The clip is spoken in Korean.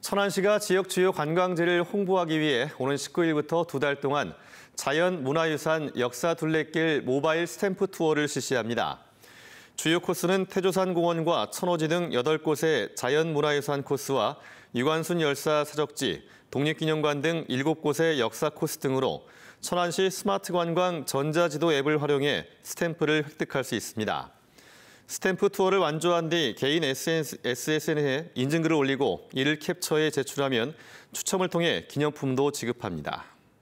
천안시가 지역 주요 관광지를 홍보하기 위해 오는 19일부터 두 달 동안 자연 문화유산 역사 둘레길 모바일 스탬프 투어를 실시합니다. 주요 코스는 태조산 공원과 천호지 등 8곳의 자연 문화유산 코스와 유관순 열사 사적지, 독립기념관 등 7곳의 역사 코스 등으로 천안시 스마트 관광 전자지도 앱을 활용해 스탬프를 획득할 수 있습니다. 스탬프 투어를 완주한 뒤 개인 SNS에 인증글을 올리고 이를 캡처해 제출하면 추첨을 통해 기념품도 지급합니다.